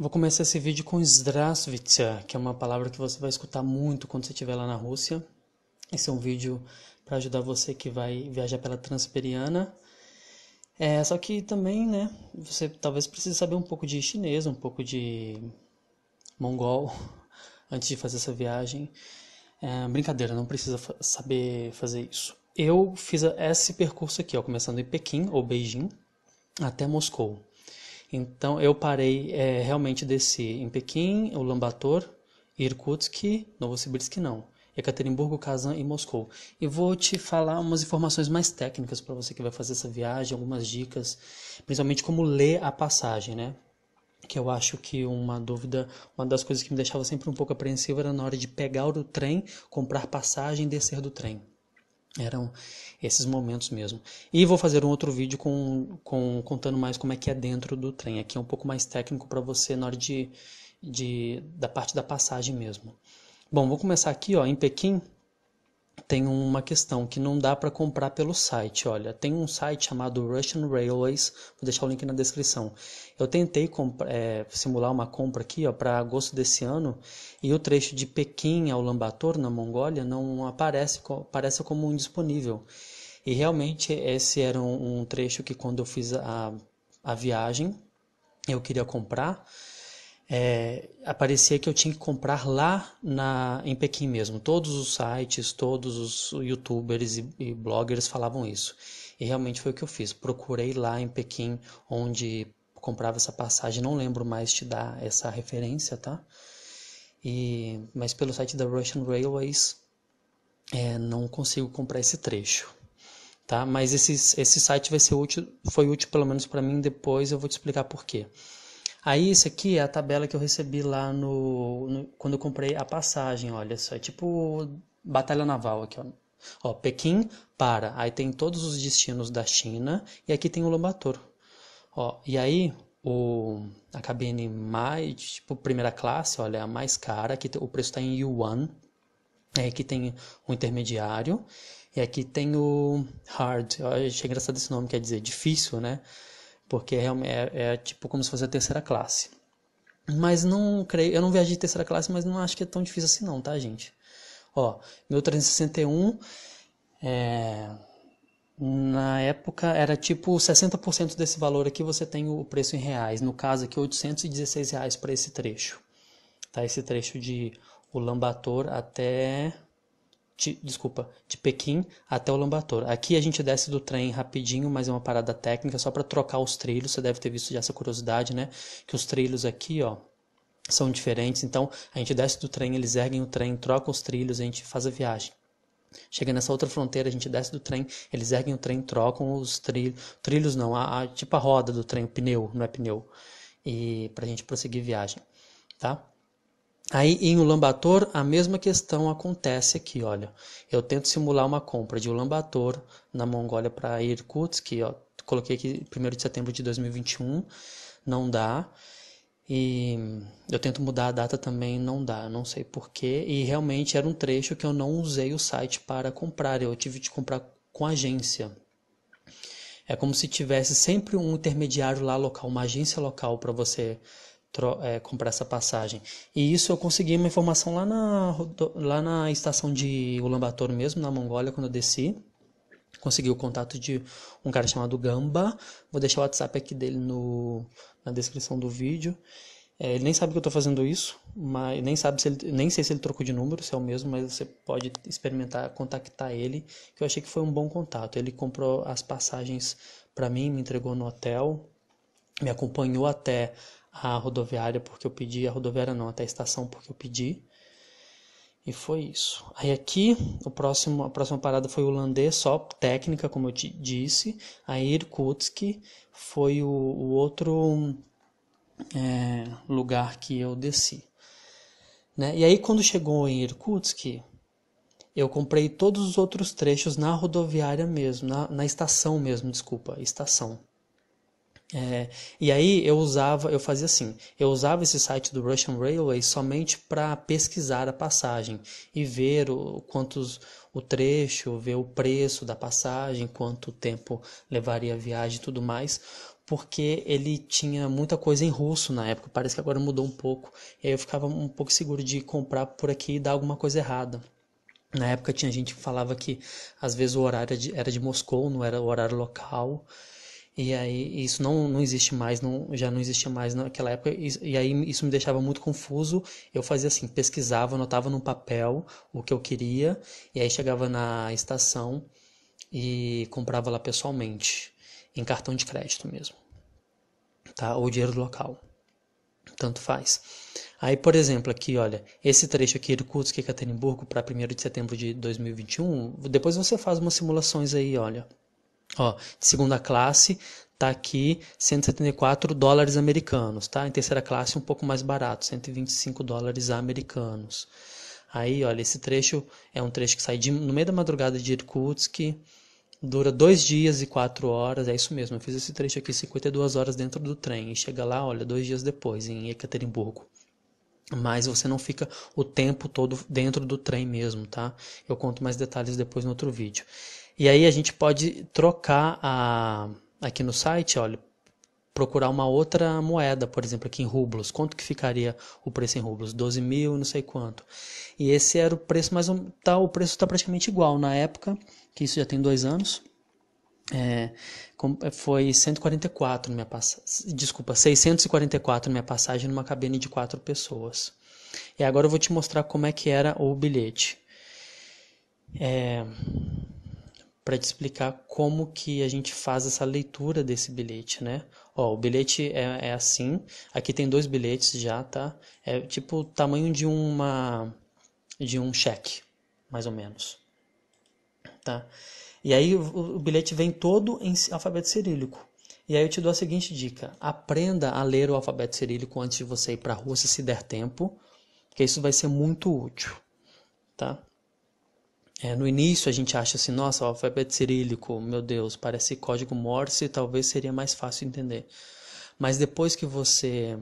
Vou começar esse vídeo com Zdravstvitsa, que é uma palavra que você vai escutar muito quando você estiver lá na Rússia. Esse é um vídeo para ajudar você que vai viajar pela Transperiana. É, só que também, né, você talvez precise saber um pouco de chinês, um pouco de mongol antes de fazer essa viagem. É, brincadeira, não precisa saber fazer isso. Eu fiz esse percurso aqui, ó, começando em Pequim ou Beijing até Moscou. Então eu parei, é, realmente desci em Pequim, Ulaanbaatar, Irkutsk, Novosibirsk não, Ekaterimburgo, Kazan e Moscou. E vou te falar umas informações mais técnicas para você que vai fazer essa viagem, algumas dicas, principalmente como ler a passagem, né? que eu acho que uma dúvida, uma das coisas que me deixava sempre um pouco apreensiva era na hora de pegar o trem, comprar passagem e descer do trem. Eram esses momentos mesmo. E vou fazer um outro vídeo com, com contando mais como é que é dentro do trem. Aqui é um pouco mais técnico para você na hora de, de, da parte da passagem mesmo. Bom, vou começar aqui ó, em Pequim tem uma questão que não dá para comprar pelo site. Olha, tem um site chamado Russian Railways, vou deixar o link na descrição. Eu tentei é, simular uma compra aqui para agosto desse ano e o trecho de Pequim ao Lambator, na Mongólia, não aparece, aparece como indisponível. E realmente esse era um, um trecho que quando eu fiz a, a viagem eu queria comprar é, aparecia que eu tinha que comprar lá na, em Pequim mesmo. Todos os sites, todos os youtubers e, e, bloggers falavam isso. E realmente foi o que eu fiz. Procurei lá em Pequim onde comprava essa passagem. Não lembro mais te dar essa referência, tá? E, mas pelo site da Russian Railways é, não consigo comprar esse trecho. Tá? Mas esse, esse site vai ser útil, foi útil pelo menos para mim, depois eu vou te explicar por quê. Aí isso aqui é a tabela que eu recebi lá no, no quando eu comprei a passagem, olha só, é tipo batalha naval aqui, ó. Ó, Pequim para, aí tem todos os destinos da China e aqui tem o Lombator. Ó, e aí o a cabine mais, tipo, primeira classe, olha, é a mais cara, aqui o preço está em yuan. É aqui tem o intermediário e aqui tem o hard. Eu achei engraçado esse nome, quer dizer difícil, né? porque é, é, é tipo como se fosse a terceira classe. Mas não creio, eu não viajei de terceira classe, mas não acho que é tão difícil assim não, tá, gente? Ó, meu 361 é, na época era tipo 60% desse valor aqui você tem o preço em reais. No caso aqui, 816 reais para esse trecho. Tá? Esse trecho de o Lambator até de, desculpa, de Pequim até o Lambator. Aqui a gente desce do trem rapidinho, mas é uma parada técnica só para trocar os trilhos. Você deve ter visto já essa curiosidade, né? Que os trilhos aqui, ó, são diferentes. Então a gente desce do trem, eles erguem o trem, trocam os trilhos, a gente faz a viagem. Chega nessa outra fronteira, a gente desce do trem, eles erguem o trem, trocam os trilhos, trilhos não, a, a, tipo a roda do trem, o pneu, não é pneu, e para a gente prosseguir viagem, tá? Aí em Ulaanbaatar a mesma questão acontece aqui, olha. Eu tento simular uma compra de Ulaanbaatar na Mongólia para Irkutsk, ó, coloquei aqui 1 de setembro de 2021, não dá. E eu tento mudar a data também, não dá, não sei porquê. E realmente era um trecho que eu não usei o site para comprar, eu tive de comprar com agência. É como se tivesse sempre um intermediário lá local, uma agência local para você é, comprar essa passagem. E isso eu consegui uma informação lá na, lá na estação de Ulaanbaatar mesmo, na Mongólia, quando eu desci. Consegui o contato de um cara chamado Gamba. Vou deixar o WhatsApp aqui dele no, na descrição do vídeo. É, ele nem sabe que eu estou fazendo isso, mas nem sabe se ele, nem sei se ele trocou de número, se é o mesmo, mas você pode experimentar contactar ele, que eu achei que foi um bom contato. Ele comprou as passagens para mim, me entregou no hotel, me acompanhou até a rodoviária porque eu pedi, a rodoviária não, até a estação porque eu pedi. E foi isso. Aí aqui, o próximo, a próxima parada foi o holandês, só técnica, como eu te disse. Aí Irkutsk foi o, o outro é, lugar que eu desci. Né? E aí quando chegou em Irkutsk, eu comprei todos os outros trechos na rodoviária mesmo, na, na estação mesmo, desculpa, estação. É, e aí eu usava, eu fazia assim, eu usava esse site do Russian Railway somente para pesquisar a passagem e ver o, quantos o trecho, ver o preço da passagem, quanto tempo levaria a viagem e tudo mais, porque ele tinha muita coisa em russo na época, parece que agora mudou um pouco, e aí eu ficava um pouco seguro de comprar por aqui e dar alguma coisa errada. Na época tinha gente que falava que às vezes o horário era de, era de Moscou, não era o horário local. E aí isso não, não existe mais, não, já não existia mais naquela época. E, e aí isso me deixava muito confuso. Eu fazia assim, pesquisava, anotava num papel o que eu queria, e aí chegava na estação e comprava lá pessoalmente, em cartão de crédito mesmo. Tá? Ou dinheiro do local. Tanto faz. Aí, por exemplo, aqui, olha, esse trecho aqui do Kutsk e Caterimburgo para 1 de setembro de 2021, depois você faz umas simulações aí, olha. Ó, segunda classe tá aqui 174 dólares americanos, tá? Em terceira classe um pouco mais barato, 125 dólares americanos. Aí, olha, esse trecho é um trecho que sai de, no meio da madrugada de Irkutsk, dura dois dias e quatro horas, é isso mesmo. Eu fiz esse trecho aqui 52 horas dentro do trem e chega lá, olha, dois dias depois em Ekaterimburgo. Mas você não fica o tempo todo dentro do trem mesmo, tá? Eu conto mais detalhes depois no outro vídeo. E aí a gente pode trocar a, aqui no site, olha, procurar uma outra moeda, por exemplo, aqui em rublos. Quanto que ficaria o preço em rublos? 12 mil, não sei quanto. E esse era o preço, mas tá, o preço está praticamente igual na época, que isso já tem dois anos. É, é foi 144 minha passagem, desculpa, 644 minha passagem numa cabine de quatro pessoas. E agora eu vou te mostrar como é que era o bilhete. É, para te explicar como que a gente faz essa leitura desse bilhete, né? Ó, o bilhete é, é assim, aqui tem dois bilhetes já, tá? É tipo o tamanho de uma de um cheque, mais ou menos, tá? E aí o, o bilhete vem todo em alfabeto cirílico. E aí eu te dou a seguinte dica: aprenda a ler o alfabeto cirílico antes de você ir para a rua, se der tempo, que isso vai ser muito útil, tá? É, no início a gente acha assim, nossa, o alfabeto cirílico, meu Deus, parece código Morse, talvez seria mais fácil entender. Mas depois que você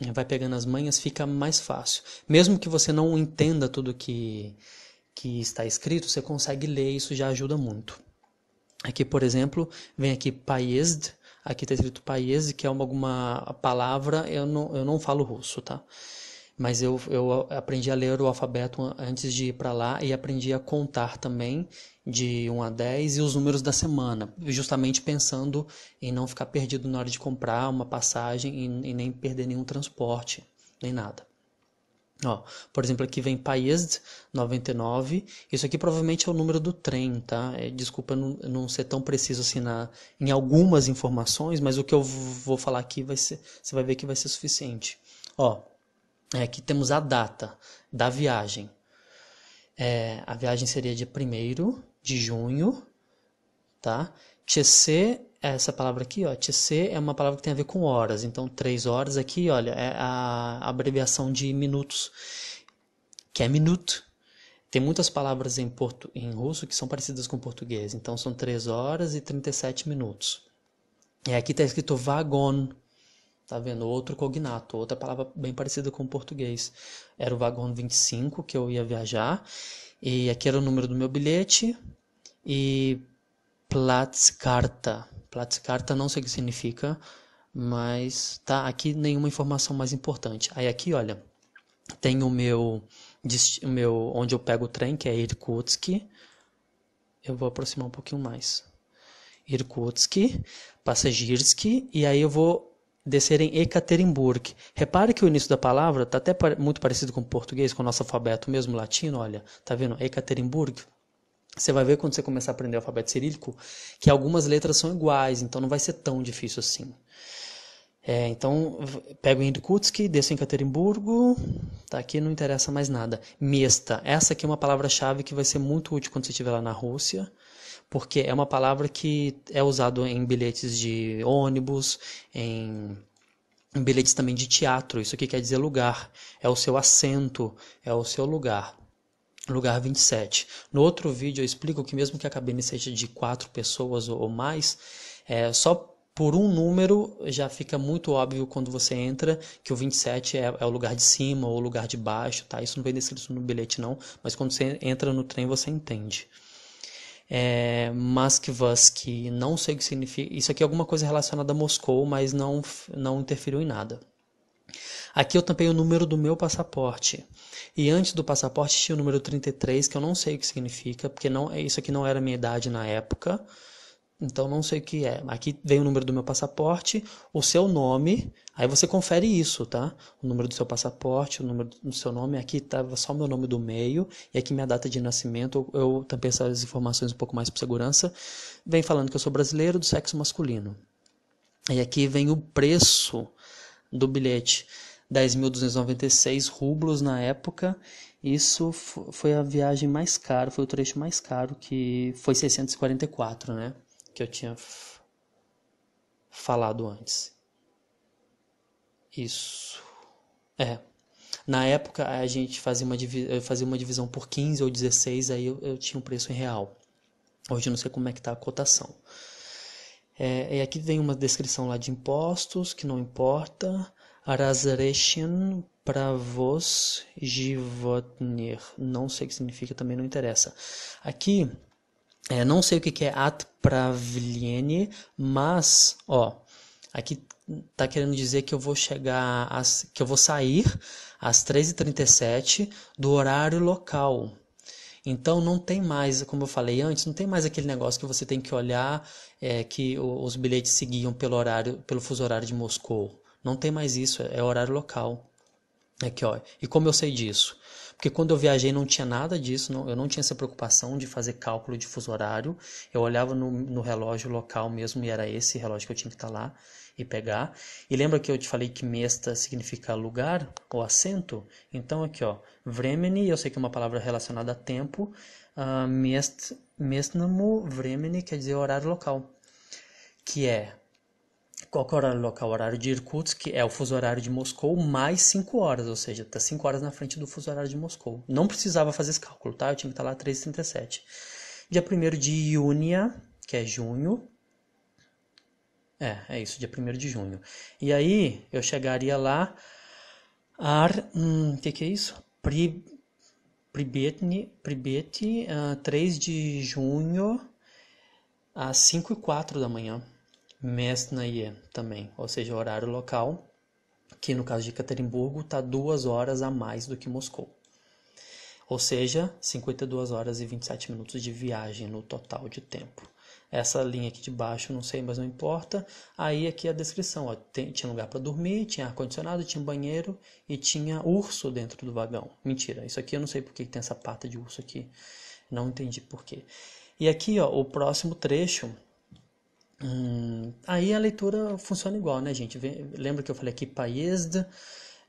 eh, vai pegando as manhas, fica mais fácil. Mesmo que você não entenda tudo que, que está escrito, você consegue ler, isso já ajuda muito. Aqui, por exemplo, vem aqui paísd, aqui está escrito paísd, que é uma, alguma palavra, eu não, eu não falo russo, tá? mas eu, eu aprendi a ler o alfabeto antes de ir para lá e aprendi a contar também de 1 a 10 e os números da semana, justamente pensando em não ficar perdido na hora de comprar uma passagem e, e nem perder nenhum transporte, nem nada. Ó, por exemplo, aqui vem País 99. Isso aqui provavelmente é o número do trem, tá? É, desculpa não, não ser tão preciso assim na, em algumas informações, mas o que eu vou falar aqui vai ser, você vai ver que vai ser suficiente. Ó, é, aqui temos a data da viagem. É, a viagem seria dia 1 de junho, tá? Tchê, é essa palavra aqui, ó, tchê é uma palavra que tem a ver com horas. Então, 3 horas aqui, olha, é a abreviação de minutos, que é minuto. Tem muitas palavras em, porto em russo que são parecidas com português. Então, são 3 horas e 37 minutos. E é, aqui está escrito vagon, Tá vendo? Outro cognato, outra palavra bem parecida com o português. Era o vagão 25 que eu ia viajar. E aqui era o número do meu bilhete. E platskarta platskarta não sei o que significa, mas tá aqui nenhuma informação mais importante. Aí aqui, olha, tem o meu, o meu onde eu pego o trem, que é Irkutsk. Eu vou aproximar um pouquinho mais. Irkutsk, Passagirsk, e aí eu vou descer em Ekaterinburg. Repare que o início da palavra está até muito parecido com o português, com o nosso alfabeto mesmo latino, olha, tá vendo? Ekaterinburg. Você vai ver quando você começar a aprender o alfabeto cirílico que algumas letras são iguais, então não vai ser tão difícil assim. É, então, pego em Irkutsk, desço em Caterimburgo, tá aqui, não interessa mais nada. Mesta, essa aqui é uma palavra-chave que vai ser muito útil quando você estiver lá na Rússia porque é uma palavra que é usada em bilhetes de ônibus, em, em bilhetes também de teatro. Isso aqui quer dizer lugar, é o seu assento, é o seu lugar. Lugar 27. No outro vídeo eu explico que mesmo que a cabine seja de quatro pessoas ou mais, é só por um número já fica muito óbvio quando você entra que o 27 é, é, o lugar de cima ou o lugar de baixo, tá? Isso não vem descrito no bilhete não, mas quando você entra no trem você entende é, que não sei o que significa. Isso aqui é alguma coisa relacionada a Moscou, mas não, não interferiu em nada. Aqui eu tampei o número do meu passaporte. E antes do passaporte tinha o número 33, que eu não sei o que significa, porque não, isso aqui não era minha idade na época. Então não sei o que é. Aqui vem o número do meu passaporte, o seu nome. Aí você confere isso, tá? O número do seu passaporte, o número do seu nome. Aqui estava tá só o meu nome do meio e aqui minha data de nascimento. Eu, também tampei essas informações um pouco mais por segurança. Vem falando que eu sou brasileiro do sexo masculino. E aqui vem o preço do bilhete. 10.296 rublos na época. Isso foi a viagem mais cara, foi o trecho mais caro que foi 644, né? que eu tinha falado antes. Isso. É. Na época a gente fazia uma, fazia uma divisão por 15 ou 16, aí eu, eu tinha um preço em real. Hoje eu não sei como é que está a cotação. É, e aqui vem uma descrição lá de impostos, que não importa. pra vos Givotnir. Não sei o que significa, também não interessa. Aqui é, não sei o que, que é atpravliene, mas, ó, aqui tá querendo dizer que eu vou chegar, às, que eu vou sair às 3 h 37 do horário local. Então não tem mais, como eu falei antes, não tem mais aquele negócio que você tem que olhar é, que os bilhetes seguiam pelo horário, pelo fuso horário de Moscou. Não tem mais isso, é, é horário local. Aqui, ó. E como eu sei disso? Porque quando eu viajei não tinha nada disso, não, eu não tinha essa preocupação de fazer cálculo de fuso horário. Eu olhava no, no relógio local mesmo e era esse relógio que eu tinha que estar tá lá e pegar. E lembra que eu te falei que mesta significa lugar ou assento? Então aqui ó, vremeni, eu sei que é uma palavra relacionada a tempo, uh, mest, mestnamo vremeni quer dizer horário local, que é qual que é o local? horário de Irkutsk é o fuso horário de Moscou mais 5 horas, ou seja, está 5 horas na frente do fuso horário de Moscou. Não precisava fazer esse cálculo, tá? Eu tinha que estar lá 3h37. Dia 1 de junho, que é junho. É, é isso, dia 1 de junho. E aí eu chegaria lá. Ar. O hum, que, que é isso? Pri, Pribetni, Pribeti, uh, ah, 3 de junho, às 5 e 4 da manhã. Местное também, ou seja, horário local, que no caso de Ekaterimburgo está duas horas a mais do que Moscou. Ou seja, 52 horas e 27 minutos de viagem no total de tempo. Essa linha aqui de baixo, não sei, mas não importa. Aí aqui a descrição, ó, tem, tinha lugar para dormir, tinha ar-condicionado, tinha banheiro e tinha urso dentro do vagão. Mentira, isso aqui eu não sei porque tem essa pata de urso aqui. Não entendi por E aqui, ó, o próximo trecho Hum, aí a leitura funciona igual, né, gente? Lembra que eu falei aqui Paesda?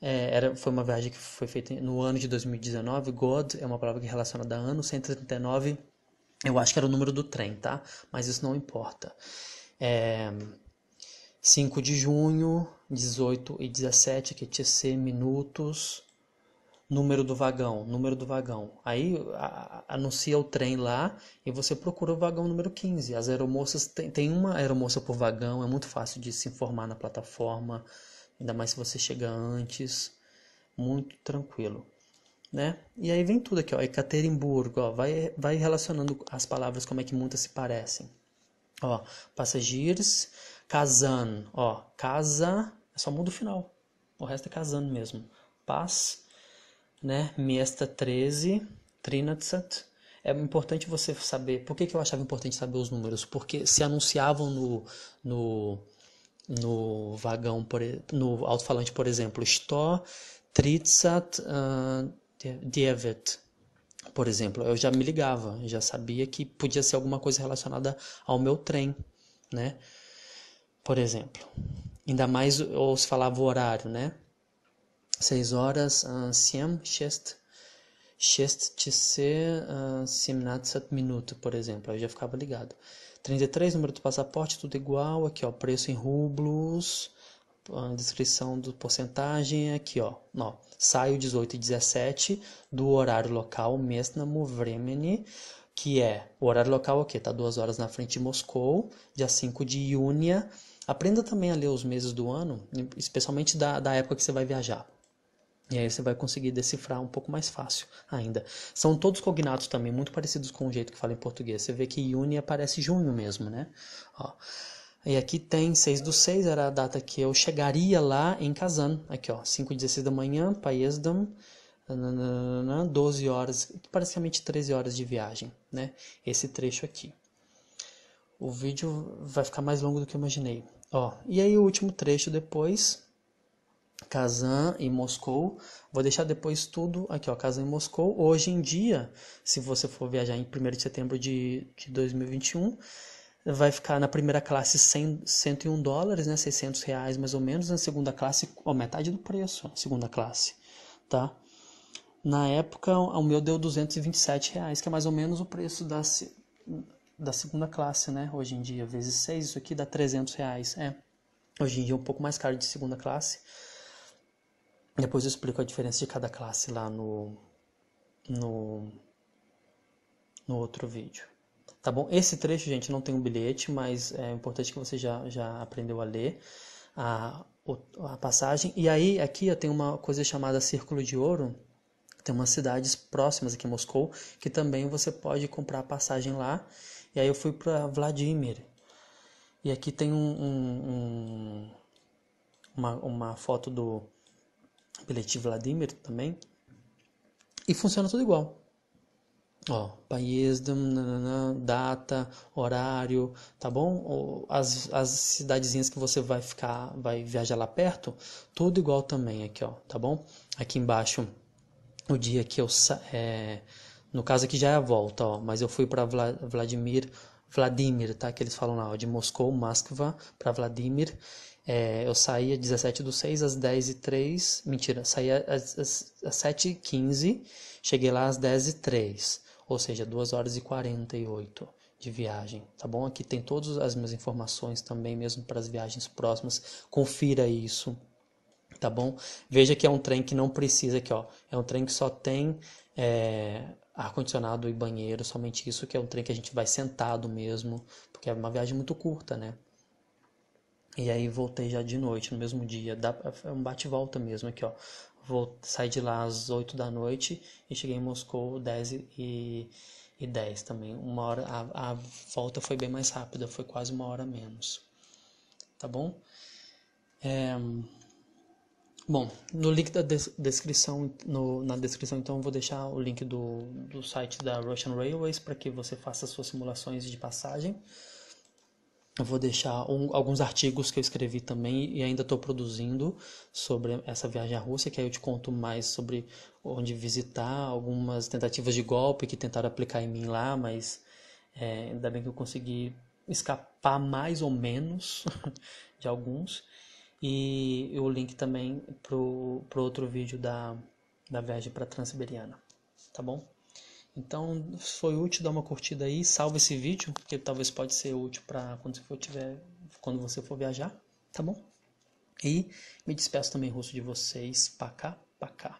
É, era, foi uma viagem que foi feita no ano de 2019. God é uma palavra que relaciona da ano 139. Eu acho que era o número do trem, tá? Mas isso não importa. É, 5 de junho, 18 e 17, que tinha minutos número do vagão, número do vagão. Aí a, anuncia o trem lá e você procura o vagão número 15. As aeromoças, tem, tem uma aeromoça por vagão, é muito fácil de se informar na plataforma, ainda mais se você chegar antes, muito tranquilo. Né? E aí vem tudo aqui, ó, Ekaterimburgo, ó, vai, vai relacionando as palavras, como é que muitas se parecem. Ó, passageiros, Kazan, ó, casa, é só muda o final, o resto é Kazan mesmo. Paz, né, Miesta 13, Trinatsat, é importante você saber. Por que, que eu achava importante saber os números? Porque se anunciavam no, no, no vagão, por, no alto-falante, por exemplo, Sto Tritsat uh, ah, Dievet. Por exemplo, eu já me ligava, já sabia que podia ser alguma coisa relacionada ao meu trem, né? Por exemplo. Ainda mais ou se falava o horário, né? 6 horas, 7, 6, 6, 17 minutos, por exemplo. Aí já ficava ligado. 33, número do passaporte, tudo igual. Aqui, ó, preço em rublos. A ah, descrição do porcentagem aqui, ó. ó saio 18 e 17 do horário local, mesmo времени, que é o horário local aqui, tá duas horas na frente de Moscou, dia 5 de junho. Aprenda também a ler os meses do ano, especialmente da, da época que você vai viajar. E aí você vai conseguir decifrar um pouco mais fácil ainda. São todos cognatos também, muito parecidos com o jeito que fala em português. Você vê que Juni aparece junho mesmo, né? Ó. E aqui tem 6 do 6, era a data que eu chegaria lá em Kazan. Aqui, ó, 5 e 16 da manhã, Paesdam, 12 horas, praticamente 13 horas de viagem, né? Esse trecho aqui. O vídeo vai ficar mais longo do que eu imaginei. Ó, e aí o último trecho depois, Kazan e Moscou. Vou deixar depois tudo aqui, ó, Kazan e Moscou. Hoje em dia, se você for viajar em 1 de setembro de, de 2021, vai ficar na primeira classe 100, 101 dólares, né, 600 reais mais ou menos. Na segunda classe, ó, metade do preço, ó, segunda classe, tá? Na época, o meu deu 227 reais, que é mais ou menos o preço da, da segunda classe, né? Hoje em dia, vezes 6, isso aqui dá 300 reais, é. Hoje em dia é um pouco mais caro de segunda classe depois eu explico a diferença de cada classe lá no, no, no outro vídeo. Tá bom? Esse trecho, gente, não tem um bilhete, mas é importante que você já, já aprendeu a ler a, a passagem. E aí, aqui eu tenho uma coisa chamada Círculo de Ouro. Tem umas cidades próximas aqui em Moscou que também você pode comprar passagem lá. E aí eu fui para Vladimir. E aqui tem um, um, um uma, uma foto do apelativo Vladimir também. E funciona tudo igual. Ó, país, data, horário, tá bom? As, as cidadezinhas que você vai ficar, vai viajar lá perto, tudo igual também aqui, ó, tá bom? Aqui embaixo, o dia que eu... É, no caso aqui já é a volta, ó, mas eu fui para Vla, Vladimir, Vladimir, tá? Que eles falam lá, ó, de Moscou, Moskva, para Vladimir. É, eu saía às 17 do 6 às 10 e 3 mentira, saía às, às, às 7 h 15 cheguei lá às 10 e 3 ou seja, 2 horas e 48 de viagem, tá bom? Aqui tem todas as minhas informações também, mesmo para as viagens próximas, confira isso, tá bom? Veja que é um trem que não precisa aqui, ó, é um trem que só tem é, ar-condicionado e banheiro, somente isso, que é um trem que a gente vai sentado mesmo, porque é uma viagem muito curta, né? E aí voltei já de noite, no mesmo dia. Dá, é um bate-volta mesmo aqui, ó. Vou, saí de lá às 8 da noite e cheguei em Moscou 10 e, e 10 também. Uma hora, a, a volta foi bem mais rápida, foi quase uma hora menos. Tá bom? É, bom, no link da des, descrição, no, na descrição então eu vou deixar o link do, do site da Russian Railways para que você faça suas simulações de passagem. Eu vou deixar um, alguns artigos que eu escrevi também e ainda estou produzindo sobre essa viagem à Rússia, que aí eu te conto mais sobre onde visitar, algumas tentativas de golpe que tentaram aplicar em mim lá, mas é, ainda bem que eu consegui escapar mais ou menos de alguns. E o link também para o outro vídeo da, da viagem para Transiberiana, tá bom? Então foi útil dar uma curtida aí, salva esse vídeo, porque talvez pode ser útil para quando você for tiver, quando você for viajar, tá bom? E me despeço também russo de vocês, pacá, pacá.